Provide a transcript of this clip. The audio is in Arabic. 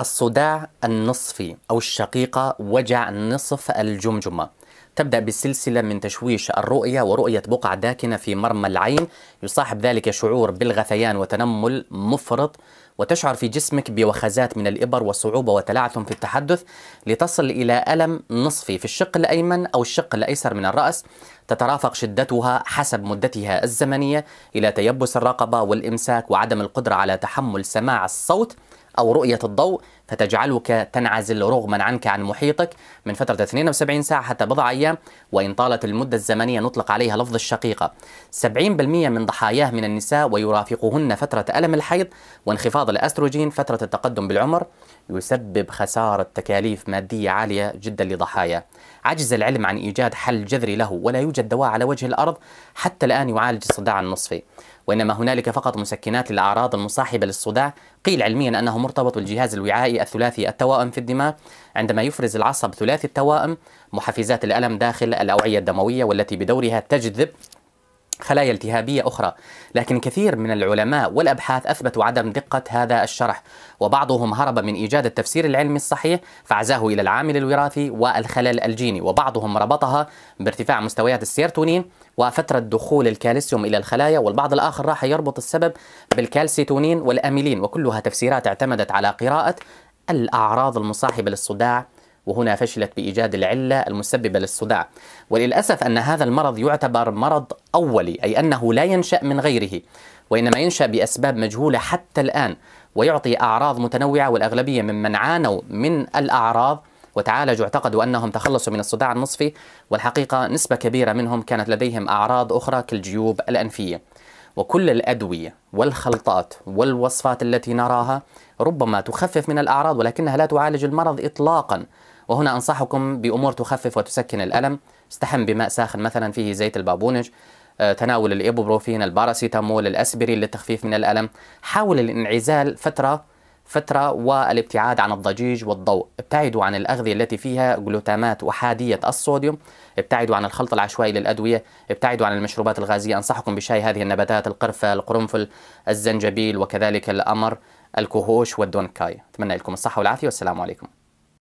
الصداع النصفي أو الشقيقة وجع نصف الجمجمة تبدأ بسلسلة من تشويش الرؤية ورؤية بقع داكنة في مرمى العين يصاحب ذلك شعور بالغثيان وتنمل مفرط وتشعر في جسمك بوخزات من الإبر وصعوبة وتلعثم في التحدث لتصل إلى ألم نصفي في الشق الأيمن أو الشق الأيسر من الرأس تترافق شدتها حسب مدتها الزمنية إلى تيبس الرقبة والإمساك وعدم القدرة على تحمل سماع الصوت أو رؤية الضوء فتجعلك تنعزل رغما عنك عن محيطك من فترة 72 ساعة حتى بضع أيام وإن طالت المدة الزمنية نطلق عليها لفظ الشقيقة 70% من ضحاياه من النساء ويرافقهن فترة ألم الحيض وانخفاض الأستروجين فترة التقدم بالعمر يسبب خسارة تكاليف مادية عالية جدا لضحاياه عجز العلم عن إيجاد حل جذري له ولا يوجد دواء على وجه الأرض حتى الآن يعالج الصداع النصفي وإنما هنالك فقط مسكنات للأعراض المصاحبة للصداع قيل علميا أنه مرتبط بالجهاز الوعائي الغذائي الثلاثي التوائم في الدماغ عندما يفرز العصب ثلاثي التوائم محفزات الألم داخل الأوعية الدموية والتي بدورها تجذب خلايا التهابية أخرى لكن كثير من العلماء والأبحاث أثبتوا عدم دقة هذا الشرح وبعضهم هرب من إيجاد التفسير العلمي الصحيح فعزاه إلى العامل الوراثي والخلل الجيني وبعضهم ربطها بارتفاع مستويات السيرتونين وفترة دخول الكالسيوم إلى الخلايا والبعض الآخر راح يربط السبب بالكالسيتونين والأميلين وكلها تفسيرات اعتمدت على قراءة الأعراض المصاحبة للصداع وهنا فشلت بإيجاد العلة المسببة للصداع وللأسف أن هذا المرض يعتبر مرض أولي أي أنه لا ينشأ من غيره وإنما ينشأ بأسباب مجهولة حتى الآن ويعطي أعراض متنوعة والأغلبية ممن عانوا من الأعراض وتعالجوا اعتقدوا انهم تخلصوا من الصداع النصفي والحقيقه نسبه كبيره منهم كانت لديهم اعراض اخرى كالجيوب الانفيه. وكل الأدوية والخلطات والوصفات التي نراها ربما تخفف من الأعراض ولكنها لا تعالج المرض إطلاقا وهنا أنصحكم بأمور تخفف وتسكن الألم استحم بماء ساخن مثلا فيه زيت البابونج آه، تناول الإيبوبروفين الباراسيتامول الأسبرين للتخفيف من الألم حاول الانعزال فترة فترة والابتعاد عن الضجيج والضوء ابتعدوا عن الأغذية التي فيها جلوتامات وحادية الصوديوم ابتعدوا عن الخلط العشوائي للأدوية ابتعدوا عن المشروبات الغازية أنصحكم بشاي هذه النباتات القرفة القرنفل الزنجبيل وكذلك الأمر الكهوش والدونكاي أتمنى لكم الصحة والعافية والسلام عليكم